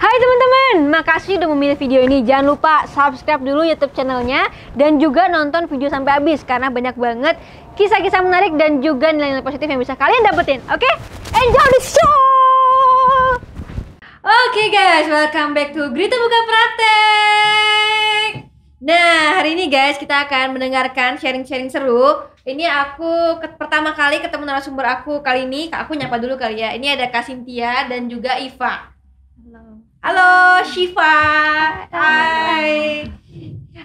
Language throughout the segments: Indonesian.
Hai teman-teman, makasih udah memilih video ini. Jangan lupa subscribe dulu YouTube channelnya dan juga nonton video sampai habis karena banyak banget kisah-kisah menarik dan juga nilai-nilai positif yang bisa kalian dapetin. Oke, okay? enjoy the show! Oke okay guys, welcome back to Grita Buka Praktek. Nah, hari ini guys kita akan mendengarkan sharing-sharing seru. Ini aku ke pertama kali ketemu narasumber aku kali ini. Aku nyapa dulu kali ya. Ini ada Kak Cynthia dan juga Iva. Halo Shiva. Hai.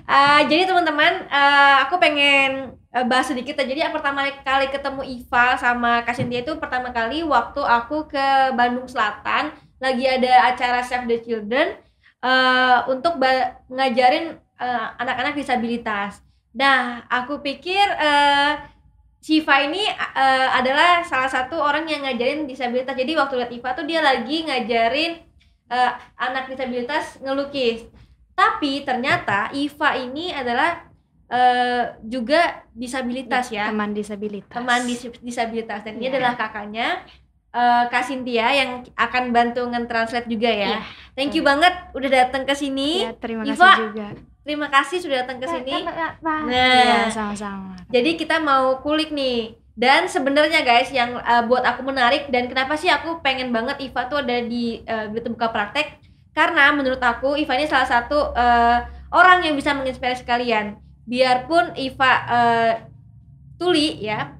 Uh, jadi teman-teman, uh, aku pengen uh, bahas sedikit. Jadi yang pertama kali ketemu Iva sama Kasintia itu pertama kali waktu aku ke Bandung Selatan lagi ada acara Save the Children uh, untuk ngajarin anak-anak uh, anak -anak disabilitas. Nah, aku pikir uh, Siva ini uh, adalah salah satu orang yang ngajarin disabilitas. Jadi waktu lihat Iva tuh dia lagi ngajarin uh, anak disabilitas ngelukis. Tapi ternyata Iva ini adalah uh, juga disabilitas ya, Teman disabilitas. Teman dis disabilitas dan yeah. adalah kakaknya uh, Kak Cynthia yang akan bantu nge-translate juga ya. Yeah. Thank you yeah. banget udah datang ke sini. Yeah, terima Iva, juga. Terima kasih sudah datang ke sini. Iya, nah, sama iya, sama Ya, Jadi kita mau kulik nih dan sebenarnya guys yang uh, buat aku menarik dan kenapa sih aku pengen banget Iva tuh ada di uh, eh, Buka Praktek karena menurut aku Iva ini salah satu uh, orang yang bisa menginspirasi kalian. Biarpun Iva uh, tuli ya.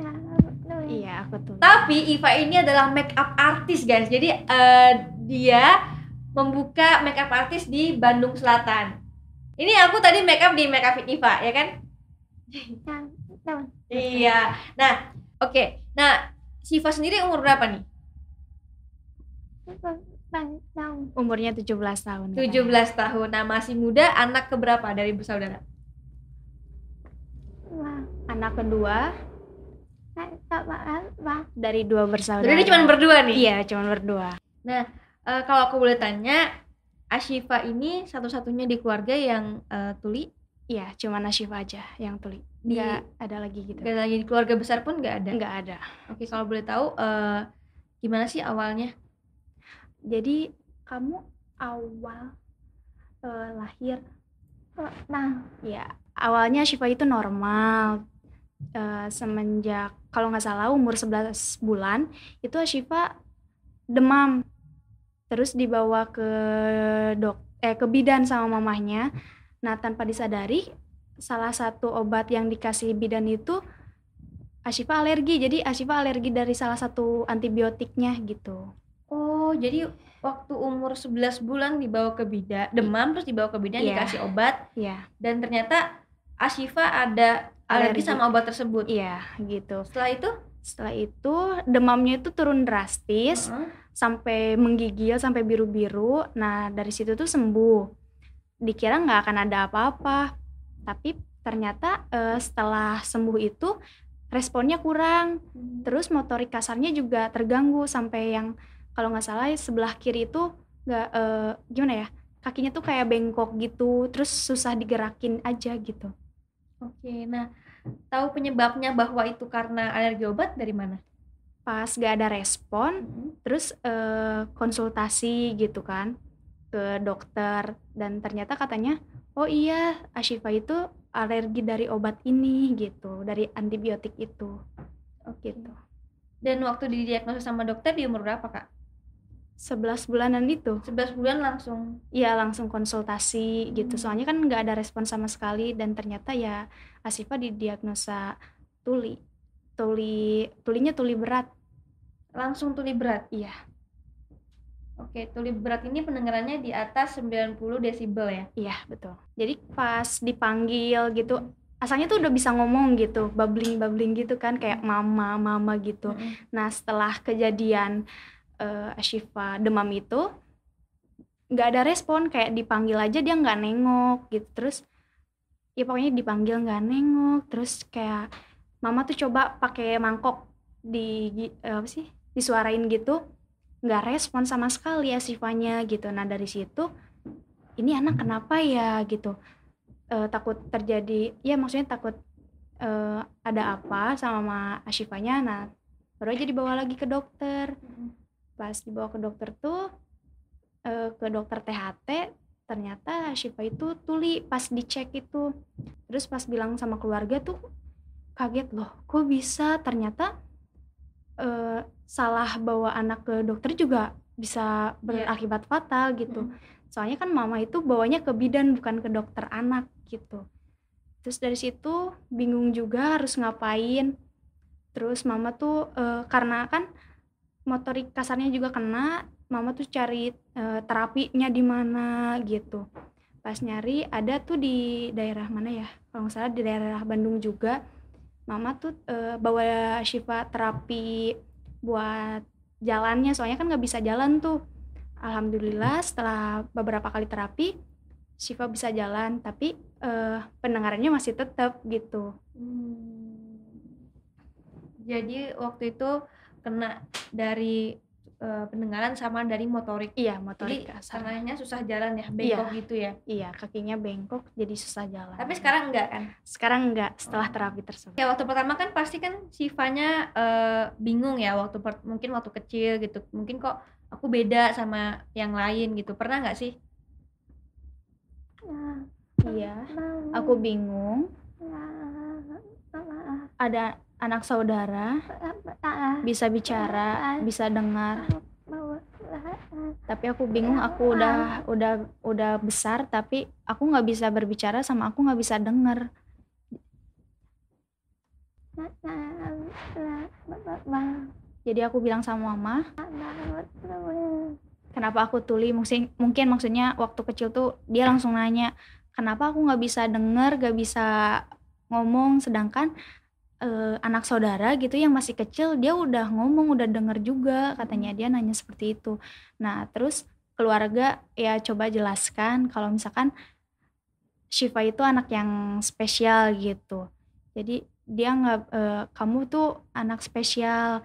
ya iya, aku tuli. Tapi Iva ini adalah make up artis guys. Jadi uh, dia membuka make up artis di Bandung Selatan. Ini aku tadi make up di Make Up Iva ya kan? Iya iya. Nah, oke. Okay. Nah, Siva sendiri umur berapa nih? Umurnya 17 tahun. 17 kan? tahun. Nah, masih muda, anak keberapa dari bersaudara? Wah, anak kedua. Dari dua bersaudara. Jadi cuma berdua nih? Iya, cuma berdua. Nah, e, kalau aku boleh tanya, Ashifa ini satu-satunya di keluarga yang e, tuli? Iya, cuma Ashifa aja yang tuli di gak ada lagi gitu gak ada lagi di keluarga besar pun nggak ada nggak ada oke kalau boleh tahu uh, gimana sih awalnya jadi kamu awal uh, lahir nah ya awalnya Shiva itu normal uh, semenjak kalau nggak salah umur 11 bulan itu Shiva demam terus dibawa ke dok eh ke bidan sama mamahnya nah tanpa disadari salah satu obat yang dikasih bidan itu Ashifa alergi. Jadi Ashifa alergi dari salah satu antibiotiknya gitu. Oh, jadi waktu umur 11 bulan dibawa ke bidan, demam terus dibawa ke bidan yeah. dikasih obat. Iya. Yeah. Dan ternyata Ashifa ada alergi, alergi sama obat tersebut. Iya, gitu. Setelah itu? Setelah itu demamnya itu turun drastis uh -huh. sampai menggigil sampai biru-biru. Nah, dari situ tuh sembuh. Dikira nggak akan ada apa-apa tapi ternyata uh, setelah sembuh itu responnya kurang hmm. terus motorik kasarnya juga terganggu sampai yang kalau nggak salah sebelah kiri itu nggak uh, gimana ya kakinya tuh kayak bengkok gitu terus susah digerakin aja gitu oke nah tahu penyebabnya bahwa itu karena alergi obat dari mana pas gak ada respon hmm. terus uh, konsultasi gitu kan ke dokter dan ternyata katanya oh iya Ashifa itu alergi dari obat ini gitu dari antibiotik itu oh, gitu dan waktu didiagnosis sama dokter di umur berapa kak 11 bulanan itu 11 bulan langsung iya langsung konsultasi gitu. hmm. gitu soalnya kan nggak ada respon sama sekali dan ternyata ya Asifa didiagnosa tuli tuli tulinya tuli berat langsung tuli berat iya Oke, tulip berat ini pendengarannya di atas 90 desibel ya? Iya, betul. Jadi pas dipanggil gitu, asalnya tuh udah bisa ngomong gitu, babbling-babbling gitu kan, kayak mama, mama gitu. Mm -hmm. Nah, setelah kejadian uh, Ashifa demam itu, nggak ada respon, kayak dipanggil aja dia nggak nengok gitu. Terus, ya pokoknya dipanggil nggak nengok, terus kayak mama tuh coba pakai mangkok di, uh, apa sih, disuarain gitu, nggak respon sama sekali ya sifatnya gitu nah dari situ ini anak kenapa ya gitu e, takut terjadi ya maksudnya takut e, ada apa sama Ashifanya nah baru aja dibawa lagi ke dokter mm-hmm. pas dibawa ke dokter tuh e, ke dokter THT ternyata asifa itu tuli pas dicek itu terus pas bilang sama keluarga tuh kaget loh kok bisa ternyata uh, salah bawa anak ke dokter juga bisa iya. berakibat yeah. fatal gitu. Mm. Soalnya kan mama itu bawanya ke bidan bukan ke dokter anak gitu. Terus dari situ bingung juga harus ngapain. Terus mama tuh uh, karena kan motorik kasarnya juga kena, mama tuh cari uh, terapinya di mana gitu. Pas nyari ada tuh di daerah mana ya? Kalau nggak salah di daerah Bandung juga mama tuh uh, bawa Syifa terapi buat jalannya soalnya kan nggak bisa jalan tuh alhamdulillah setelah beberapa kali terapi Syifa bisa jalan tapi uh, pendengarannya masih tetap gitu hmm. jadi waktu itu kena dari Eh, pendengaran sama dari motorik. Iya, motorik. Jadi susah jalan ya, iya. bengkok iya, gitu ya. Iya, kakinya bengkok jadi susah jalan. Tapi sekarang enggak kan? Sekarang enggak setelah oh. terapi tersebut. Ya, waktu pertama kan pasti kan sifatnya uh, bingung ya waktu per, mungkin waktu kecil gitu. Mungkin kok aku beda sama yang lain gitu. Pernah nggak sih? Nah, iya. Nah, nah. Aku bingung. Ada anak saudara bisa bicara, bisa dengar. Tapi aku bingung, aku udah udah udah besar, tapi aku nggak bisa berbicara sama aku nggak bisa dengar. Jadi aku bilang sama mama, kenapa aku tuli? Mungkin, mungkin maksudnya waktu kecil tuh dia langsung nanya, kenapa aku nggak bisa denger, nggak bisa ngomong, sedangkan uh, anak saudara gitu yang masih kecil dia udah ngomong udah denger juga katanya dia nanya seperti itu nah terus keluarga ya coba jelaskan kalau misalkan Shiva itu anak yang spesial gitu jadi dia nggak eh, kamu tuh anak spesial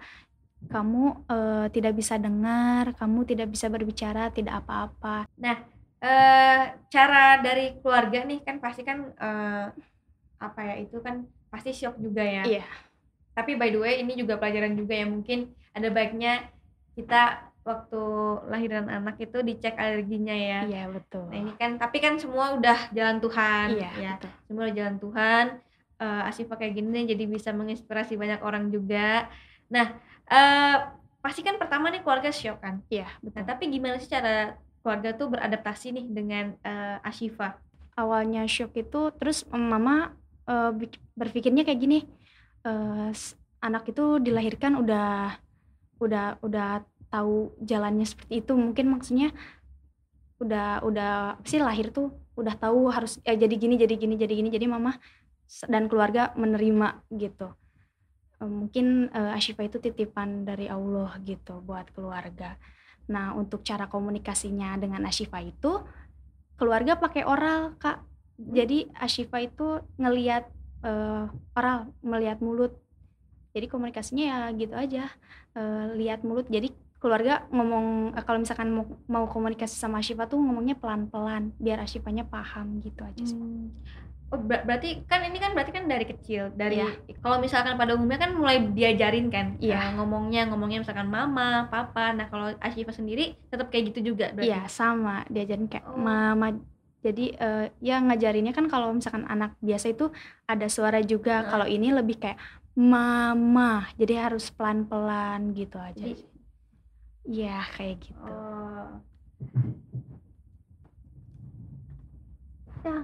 kamu eh, tidak bisa dengar kamu tidak bisa berbicara tidak apa-apa nah cara dari keluarga nih kan pasti kan apa ya itu kan pasti shock juga ya. Iya. Tapi by the way ini juga pelajaran juga ya mungkin ada baiknya kita waktu lahiran anak itu dicek alerginya ya. Iya betul. Nah, ini kan tapi kan semua udah jalan Tuhan. Iya. Ya. Betul. Semua udah jalan Tuhan. Uh, eh, Asifa kayak gini jadi bisa menginspirasi banyak orang juga. Nah uh, pasti kan pertama nih keluarga shock kan. Iya betul. Nah tapi gimana sih cara keluarga tuh beradaptasi nih dengan uh, eh, Asifa? Awalnya shock itu terus mama Eh, berpikirnya kayak gini uh, anak itu dilahirkan udah udah udah tahu jalannya seperti itu mungkin maksudnya udah udah sih lahir tuh udah tahu harus ya jadi gini jadi gini jadi gini jadi mama dan keluarga menerima gitu mungkin uh, Ashifa itu titipan dari Allah gitu buat keluarga. Nah untuk cara komunikasinya dengan Ashifa itu keluarga pakai oral kak jadi Ashifa itu ngelihat uh, eh, oral melihat mulut jadi komunikasinya ya gitu aja uh, eh, lihat mulut jadi keluarga ngomong uh, kalau misalkan mau, mau komunikasi sama Ashifa tuh ngomongnya pelan-pelan biar Ashifanya paham gitu aja sih hmm. Oh, ber berarti kan ini kan berarti kan dari kecil dari yeah. kalau misalkan pada umumnya kan mulai diajarin kan yeah. Iya. uh, ngomongnya ngomongnya misalkan mama papa nah kalau Ashifa sendiri tetap kayak gitu juga iya yeah, sama diajarin kayak oh. mama jadi uh, ya ngajarinnya kan kalau misalkan anak biasa itu ada suara juga nah. kalau ini lebih kayak mama jadi harus pelan pelan gitu aja jadi, iya. iya, kayak gitu oh. ya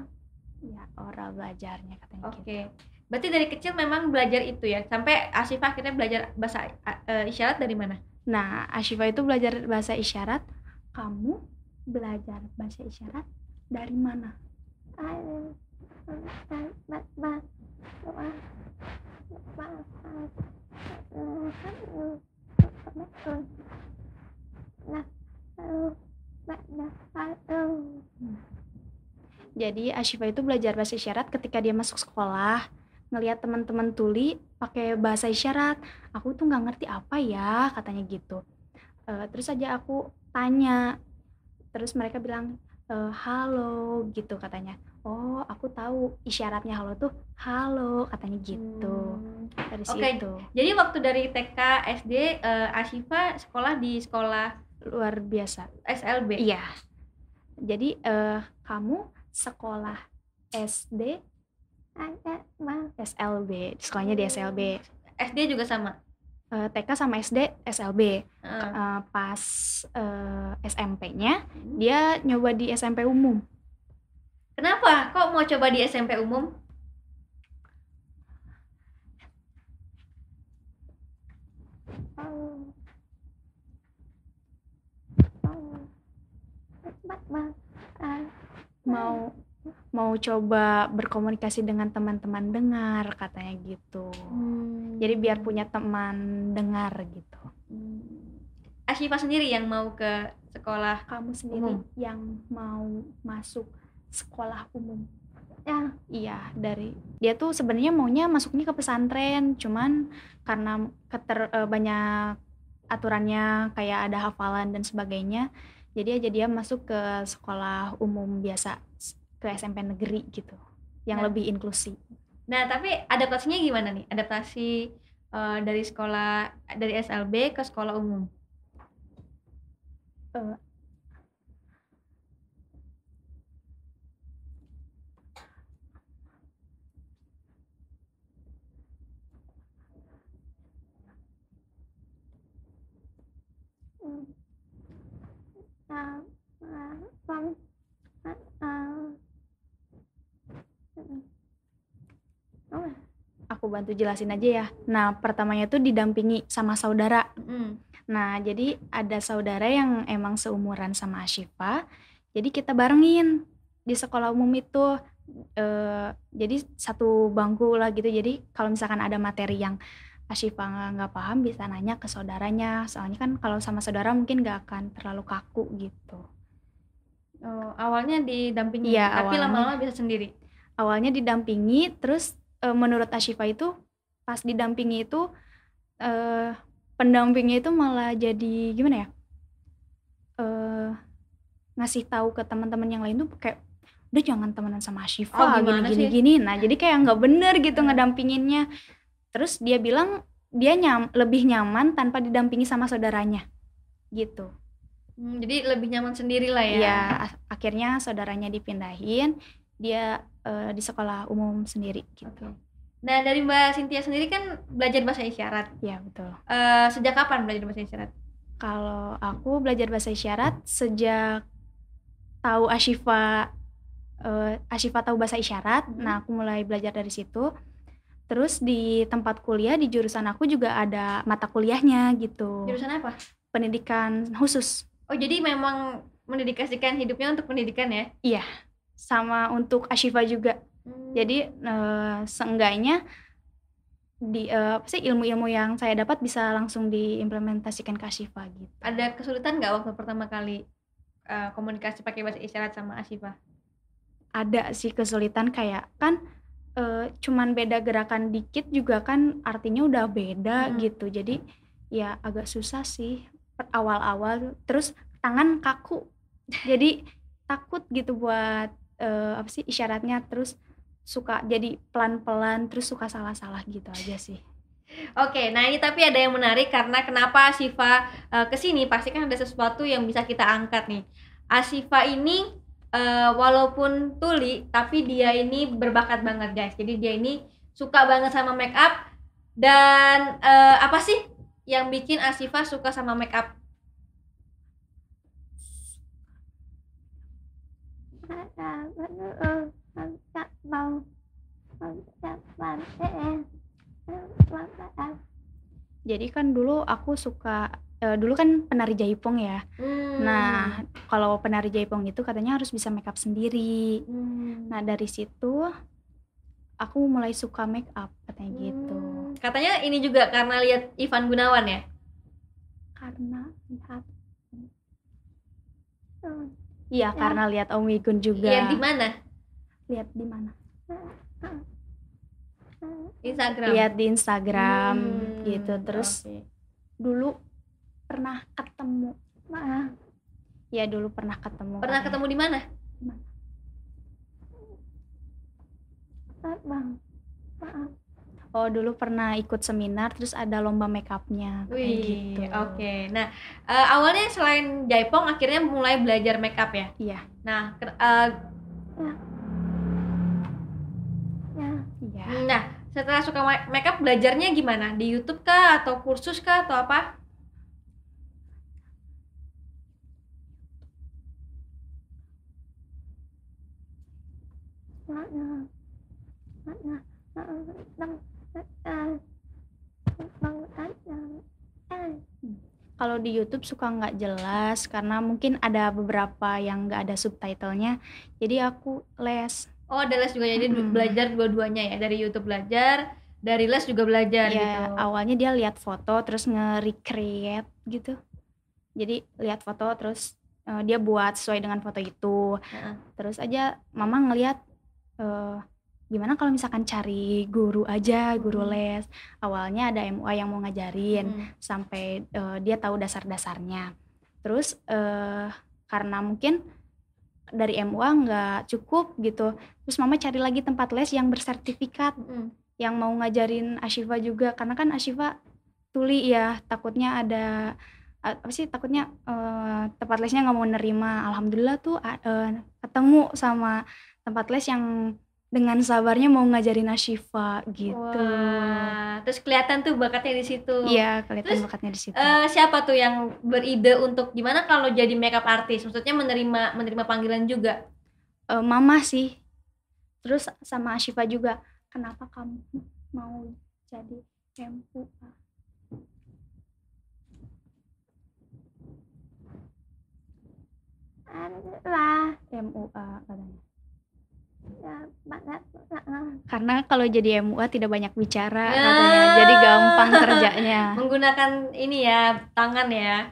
ya oral belajarnya katanya oke okay. gitu. berarti dari kecil memang belajar itu ya sampai Ashifa kita belajar bahasa uh, isyarat dari mana nah Ashifa itu belajar bahasa isyarat kamu belajar bahasa isyarat dari mana jadi Ashifa itu belajar bahasa isyarat ketika dia masuk sekolah ngelihat teman-teman tuli pakai bahasa isyarat aku tuh nggak ngerti apa ya katanya gitu uh, terus aja aku tanya terus mereka bilang Eh, halo gitu katanya oh aku tahu isyaratnya halo tuh halo katanya gitu hmm. dari okay. situ jadi waktu dari TK SD uh, eh, Ashifa sekolah di sekolah luar biasa SLB iya jadi uh, kamu sekolah SD SLB sekolahnya di SLB hmm. SD juga sama uh, eh, TK sama SD SLB. Uh. Ah. Uh, eh, pas uh, eh, SMP-nya hmm. dia nyoba di SMP umum. Kenapa? Kok mau coba di SMP umum? mau mau coba berkomunikasi dengan teman-teman dengar katanya gitu. Hmm jadi biar punya teman dengar gitu hmm. Ashifa sendiri yang mau ke sekolah kamu sendiri umum. yang mau masuk sekolah umum ya iya dari dia tuh sebenarnya maunya masuknya ke pesantren cuman karena keter e, banyak aturannya kayak ada hafalan dan sebagainya jadi aja dia masuk ke sekolah umum biasa ke SMP negeri gitu yang nah. lebih inklusi Nah, tapi adaptasinya gimana nih? Adaptasi uh, dari sekolah dari SLB ke sekolah umum? Uh, bantu jelasin aja ya. Nah, pertamanya tuh didampingi sama saudara. Mm. Nah, jadi ada saudara yang emang seumuran sama Ashifa. Jadi kita barengin di sekolah umum itu eh, jadi satu bangku lah gitu. Jadi kalau misalkan ada materi yang Ashifa nggak paham bisa nanya ke saudaranya. Soalnya kan kalau sama saudara mungkin nggak akan terlalu kaku gitu. Oh, awalnya didampingi, ya, tapi lama-lama bisa sendiri. Awalnya didampingi, terus e, menurut Ashifa itu pas didampingi itu e, pendampingnya itu malah jadi gimana ya e, ngasih tahu ke teman-teman yang lain tuh kayak udah jangan temenan sama Ashifa oh, gini gini gini gini nah jadi kayak nggak bener gitu iya. ngedampinginnya terus dia bilang dia nyam lebih nyaman tanpa didampingi sama saudaranya gitu hmm, jadi lebih nyaman sendiri lah ya ya akhirnya saudaranya dipindahin dia uh, di sekolah umum sendiri gitu. Nah dari Mbak Cynthia sendiri kan belajar bahasa isyarat. Iya betul. Uh, sejak kapan belajar bahasa isyarat? Kalau aku belajar bahasa isyarat sejak tahu Ashifa uh, Ashifa tahu bahasa isyarat. Hmm. Nah aku mulai belajar dari situ. Terus di tempat kuliah di jurusan aku juga ada mata kuliahnya gitu. Jurusan apa? Pendidikan khusus. Oh jadi memang mendedikasikan hidupnya untuk pendidikan ya? Iya sama untuk Ashifa juga. Hmm. Jadi uh, seenggaknya di uh, apa sih ilmu-ilmu yang saya dapat bisa langsung diimplementasikan ke Ashifa gitu. Ada kesulitan nggak waktu pertama kali uh, komunikasi pakai bahasa isyarat sama Ashifa? Ada sih kesulitan kayak kan uh, cuman beda gerakan dikit juga kan artinya udah beda hmm. gitu. Jadi ya agak susah sih awal-awal terus tangan kaku. Jadi takut gitu buat uh, apa sih isyaratnya terus suka jadi pelan-pelan terus suka salah-salah gitu aja sih. Oke, nah ini tapi ada yang menarik karena kenapa Asifa uh, kesini pasti kan ada sesuatu yang bisa kita angkat nih. Asifa ini uh, walaupun tuli tapi dia ini berbakat banget guys. Jadi dia ini suka banget sama make up dan uh, apa sih yang bikin Asifa suka sama make up? kan jadi kan dulu aku suka eh, dulu kan penari jaipong ya. Hmm. Nah, kalau penari jaipong itu katanya harus bisa make up sendiri. Hmm. Nah, dari situ aku mulai suka make up katanya hmm. gitu. Katanya ini juga karena lihat Ivan Gunawan ya? Karena lihat hmm. Iya, ya. karena lihat Om Wigun juga. Lihat di mana? Lihat di mana? Instagram. lihat di Instagram hmm, gitu terus okay. dulu pernah ketemu Maaf. Nah, ya dulu pernah ketemu pernah katanya. ketemu di mana bang maaf oh dulu pernah ikut seminar terus ada lomba makeupnya gitu oke okay. nah uh, awalnya selain jaipong akhirnya mulai belajar makeup ya iya nah uh, Ya. Ya. nah, nah. nah setelah suka makeup belajarnya gimana di YouTube kah atau kursus kah atau apa kalau di YouTube suka nggak jelas karena mungkin ada beberapa yang nggak ada subtitlenya jadi aku les oh ada les juga ya, jadi hmm. belajar dua-duanya ya dari YouTube belajar dari les juga belajar ya, gitu awalnya dia lihat foto terus nge-recreate gitu jadi lihat foto terus uh, dia buat sesuai dengan foto itu ya. terus aja mama ngeliat uh, eh, gimana kalau misalkan cari guru aja guru hmm. les awalnya ada MUA yang mau ngajarin hmm. sampai uh, dia tahu dasar-dasarnya terus uh, karena mungkin dari MUA nggak cukup gitu terus mama cari lagi tempat les yang bersertifikat mm. yang mau ngajarin Ashifa juga karena kan Ashifa tuli ya takutnya ada apa sih takutnya uh, tempat lesnya nggak mau nerima alhamdulillah tuh uh, ketemu sama tempat les yang dengan sabarnya mau ngajarin Nashifa gitu. Wah, terus kelihatan tuh bakatnya di situ. Iya, kelihatan terus, bakatnya di situ. Uh, siapa tuh yang beride untuk gimana kalau jadi makeup artist? Maksudnya menerima menerima panggilan juga? Uh, mama sih. Terus sama Ashifa juga. Kenapa kamu mau jadi kempu? Lah, MUA katanya karena kalau jadi MUA tidak banyak bicara ya. katanya jadi gampang kerjanya menggunakan ini ya tangan ya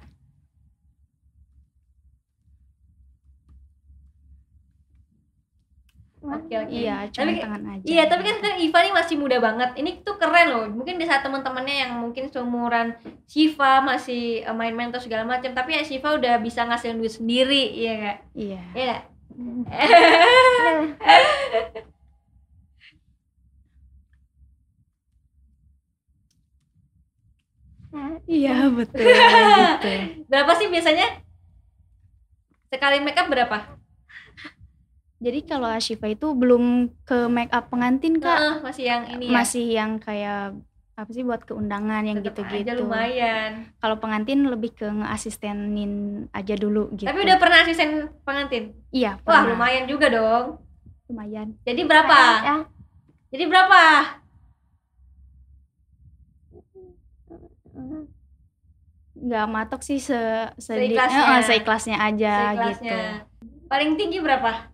Oke Iya, cuma tangan aja. Iya, tapi kan Iva nih masih muda banget. Ini tuh keren loh. Mungkin di saat teman-temannya yang mungkin seumuran Siva masih eh, main-main atau segala macam, tapi ya Siva udah bisa ngasih duit sendiri, iya gak? Iya. Iya. Iya hmm. betul, betul. Gitu. Berapa sih biasanya? Sekali make up berapa? Jadi kalau Ashifa itu belum ke make up pengantin kak. Uh, masih yang ini ya? Masih yang kayak apa sih buat keundangan yang gitu-gitu. Aja lumayan. Kalau pengantin lebih ke ngeasistenin aja dulu gitu. Tapi udah pernah asisten pengantin? Iya. Pernah. Wah lumayan juga dong. Lumayan. Jadi berapa? Ya. Jadi berapa? Gak matok sih se, se seikhlasnya. Eh, oh, seikhlasnya aja seikhlasnya. gitu. Paling tinggi berapa?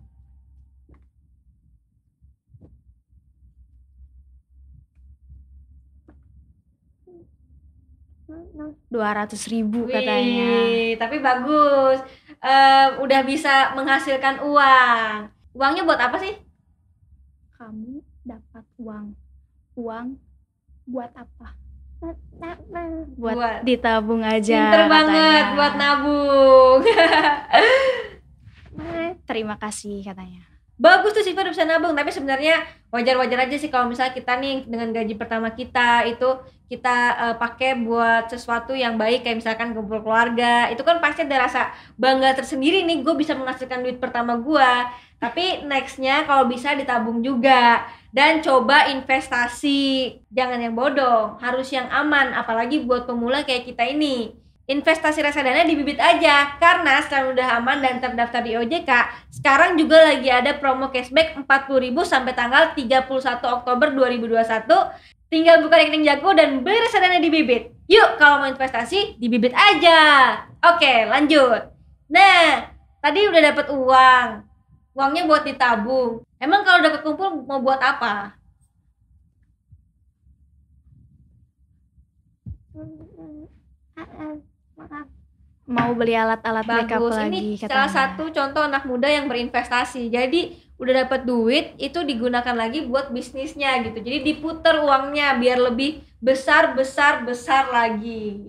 dua ratus ribu Wih, katanya. Tapi bagus, uh, udah bisa menghasilkan uang. Uangnya buat apa sih? Kamu dapat uang, uang buat apa? Buat, buat ditabung aja. Pinter banget katanya. buat nabung. Nah, terima kasih katanya bagus tuh Siva udah bisa nabung tapi sebenarnya wajar-wajar aja sih kalau misalnya kita nih dengan gaji pertama kita itu kita uh, pakai buat sesuatu yang baik kayak misalkan kumpul keluarga itu kan pasti ada rasa bangga tersendiri nih gue bisa menghasilkan duit pertama gue tapi nextnya kalau bisa ditabung juga dan coba investasi jangan yang bodoh harus yang aman apalagi buat pemula kayak kita ini investasi reksadana di bibit aja karena selain udah aman dan terdaftar di OJK sekarang juga lagi ada promo cashback 40.000 sampai tanggal 31 Oktober 2021 tinggal buka rekening jago dan beli reksadana di bibit yuk kalau mau investasi di bibit aja oke lanjut nah tadi udah dapat uang uangnya buat ditabung emang kalau udah kekumpul mau buat apa mau beli alat-alat makeup lagi. Ini salah satu contoh anak muda yang berinvestasi. Jadi udah dapat duit itu digunakan lagi buat bisnisnya gitu. Jadi diputer uangnya biar lebih besar besar besar lagi.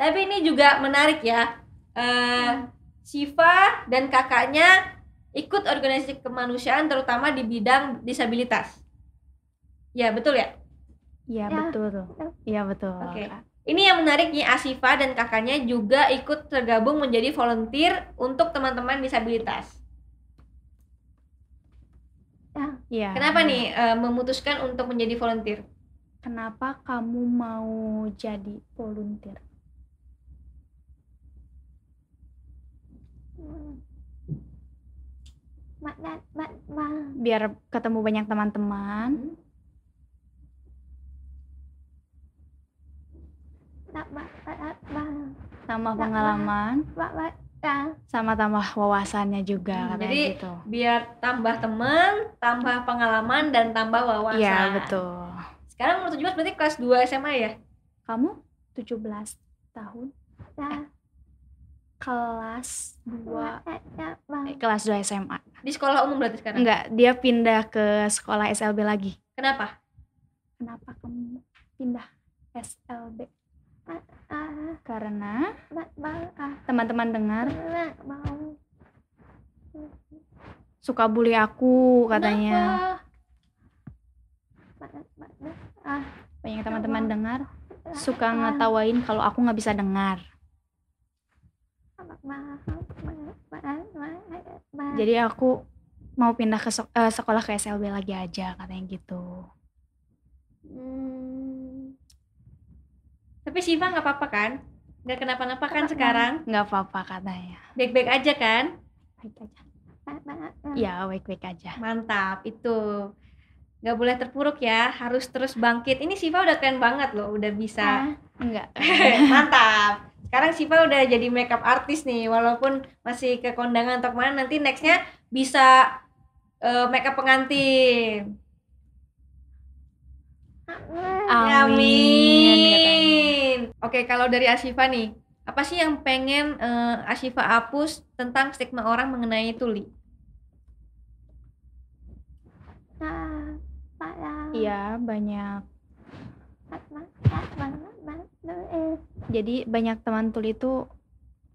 Tapi ini juga menarik ya. Uh, Siva dan kakaknya ikut organisasi kemanusiaan terutama di bidang disabilitas. Ya betul ya? Iya ya. betul. Iya betul. Okay. Ini yang menariknya Asifa dan kakaknya juga ikut tergabung menjadi volunteer untuk teman-teman disabilitas. Ya. Kenapa nih eh, memutuskan untuk menjadi volunteer? Kenapa kamu mau jadi volunteer? Hmm. biar ketemu banyak teman-teman. Hmm tambah pengalaman ya. sama tambah wawasannya juga hmm, jadi gitu. biar tambah teman tambah pengalaman dan tambah wawasan iya betul sekarang umur 17 berarti kelas 2 SMA ya kamu 17 tahun eh. ya. kelas 2 eh, ya, eh, kelas 2 SMA di sekolah umum berarti sekarang enggak dia pindah ke sekolah SLB lagi kenapa kenapa kamu pindah SLB karena teman-teman dengar suka bully aku katanya ah. banyak teman-teman dengar suka ngetawain kalau aku nggak bisa dengar jadi aku mau pindah ke eh, sekolah ke SLB lagi aja katanya gitu Tapi Siva nggak apa-apa kan? Nggak kenapa-napa kan sekarang? Nggak apa-apa katanya. Baik-baik aja kan? Baik aja. Ya, baik-baik aja. Mantap, itu. Nggak boleh terpuruk ya, harus terus bangkit. Ini Siva udah keren banget loh, udah bisa. Ah, enggak. Mantap. Sekarang Siva udah jadi makeup artist nih, walaupun masih ke kondangan atau kemana, nanti nextnya bisa uh, makeup pengantin. Amin. Amin. Amin. Oke, kalau dari Asyifa nih, apa sih yang pengen uh, eh, Asyifa hapus tentang stigma orang mengenai tuli? Iya, banyak. Jadi banyak teman tuli itu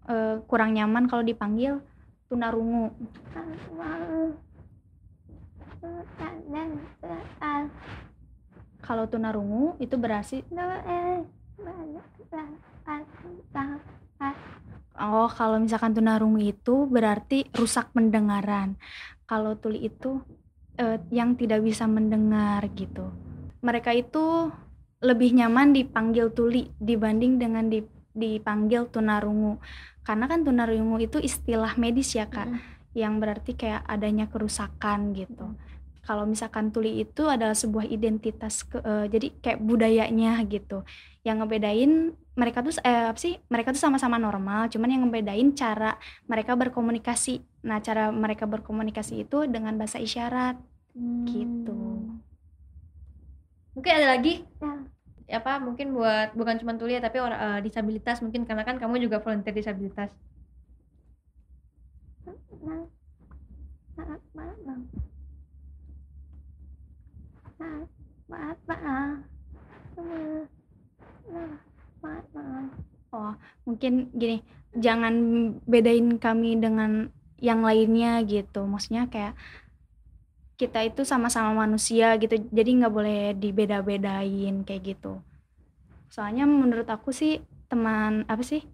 uh, kurang nyaman kalau dipanggil tunarungu. Kalau tunarungu itu berarti Oh, kalau misalkan tunarungu itu berarti rusak pendengaran. Kalau tuli itu eh, yang tidak bisa mendengar gitu. Mereka itu lebih nyaman dipanggil tuli dibanding dengan dipanggil tunarungu. Karena kan tunarungu itu istilah medis ya, Kak. hmm. Yang berarti kayak adanya kerusakan gitu. Hmm kalau misalkan tuli itu adalah sebuah identitas ke, uh, jadi kayak budayanya gitu yang ngebedain mereka tuh eh, apa sih mereka tuh sama-sama normal cuman yang ngebedain cara mereka berkomunikasi nah cara mereka berkomunikasi itu dengan bahasa isyarat hmm. gitu mungkin ada lagi ya. apa mungkin buat bukan cuma tuli ya tapi orang uh, disabilitas mungkin karena kan kamu juga volunteer disabilitas hmm, hmm, hmm, maaf maaf maaf maaf maaf. oh mungkin gini jangan bedain kami dengan yang lainnya gitu maksudnya kayak kita itu sama-sama manusia gitu jadi nggak boleh dibeda-bedain kayak gitu soalnya menurut aku sih teman apa sih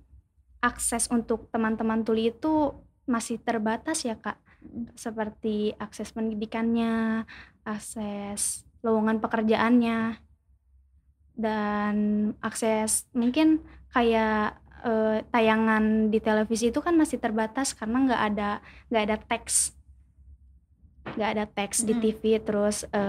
akses untuk teman-teman tuli itu masih terbatas ya kak hmm. seperti akses pendidikannya akses lowongan pekerjaannya dan akses mungkin kayak e, tayangan di televisi itu kan masih terbatas karena nggak ada nggak ada teks nggak ada teks hmm. di TV terus e,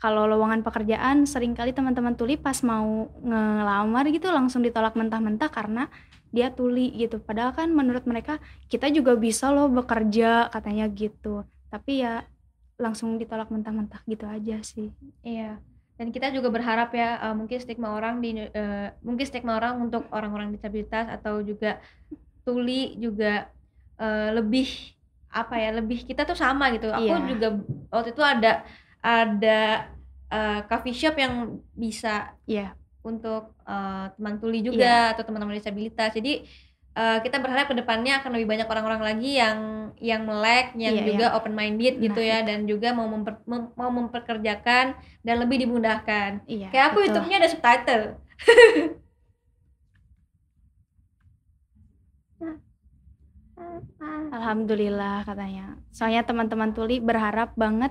kalau lowongan pekerjaan sering kali teman-teman tuli pas mau ngelamar gitu langsung ditolak mentah-mentah karena dia tuli gitu padahal kan menurut mereka kita juga bisa loh bekerja katanya gitu tapi ya langsung ditolak mentah-mentah gitu aja sih iya dan kita juga berharap ya uh, mungkin stigma orang di uh, mungkin stigma orang untuk orang-orang disabilitas atau juga tuli juga uh, lebih apa ya lebih kita tuh sama gitu aku iya. juga waktu itu ada ada uh, coffee shop yang bisa yeah. untuk uh, teman tuli juga yeah. atau teman-teman disabilitas jadi uh, kita berharap kedepannya akan lebih banyak orang-orang lagi yang yang melek, iya, yang iya, juga iya. open minded gitu nah, ya, dan juga mau memper, mem, mau memperkerjakan dan lebih dimudahkan. Iya, Kayak aku YouTube-nya ada subtitle. Alhamdulillah katanya. Soalnya teman-teman tuli berharap banget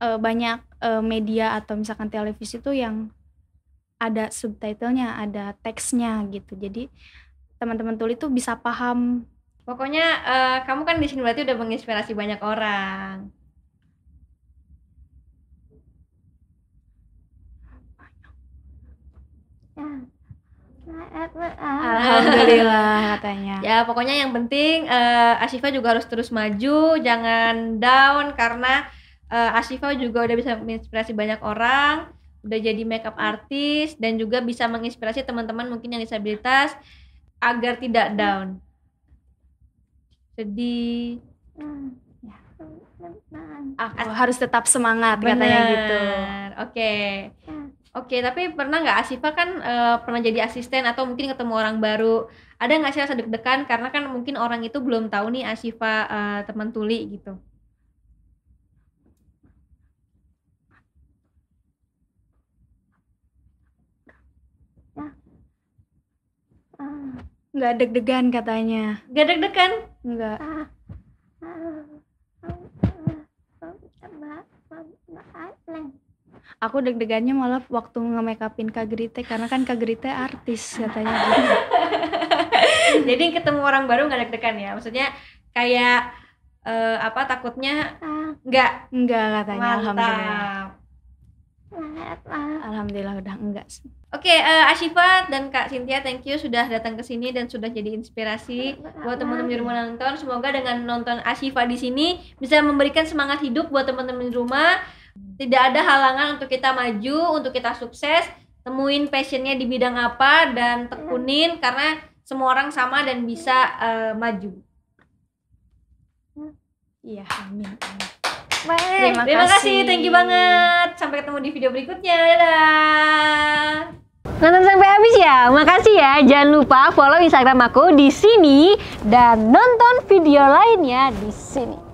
e, banyak e, media atau misalkan televisi tuh yang ada subtitlenya, ada teksnya gitu. Jadi teman-teman tuli itu bisa paham pokoknya uh, kamu kan di sini berarti udah menginspirasi banyak orang Alhamdulillah katanya. Ya pokoknya yang penting uh, eh, Asifa juga harus terus maju, jangan down karena uh, eh, Asifa juga udah bisa menginspirasi banyak orang, udah jadi makeup artist dan juga bisa menginspirasi teman-teman mungkin yang disabilitas agar tidak down. Jadi hmm, ya. aku harus tetap semangat Bener. katanya gitu. Oke. Okay. Oke, okay, tapi pernah nggak Asifa kan uh, pernah jadi asisten atau mungkin ketemu orang baru? Ada nggak sih rasa deg-degan karena kan mungkin orang itu belum tahu nih Asifa uh, eh, teman tuli gitu? nggak deg-degan katanya nggak deg-degan nggak aku deg-degannya malah waktu nge-make upin Kak Grite karena kan Kak Grite artis katanya gitu. jadi ketemu orang baru nggak deg-degan ya maksudnya kayak uh, apa takutnya ah. nggak nggak katanya Mantap. alhamdulillah Alhamdulillah udah enggak sih. Oke, okay, eh, uh, Ashifa dan Kak Cynthia, thank you sudah datang ke sini dan sudah jadi inspirasi buat teman-teman di rumah nonton. Semoga dengan nonton Ashifa di sini bisa memberikan semangat hidup buat teman-teman di rumah. Tidak ada halangan untuk kita maju, untuk kita sukses. Temuin passionnya di bidang apa dan tekunin iya. karena semua orang sama dan bisa uh, maju. Iya. iya, amin. amin. Terima, Terima kasih. kasih, thank you banget. Sampai ketemu di video berikutnya. Dadah. Nonton sampai habis ya. Makasih ya. Jangan lupa follow Instagram aku di sini dan nonton video lainnya di sini.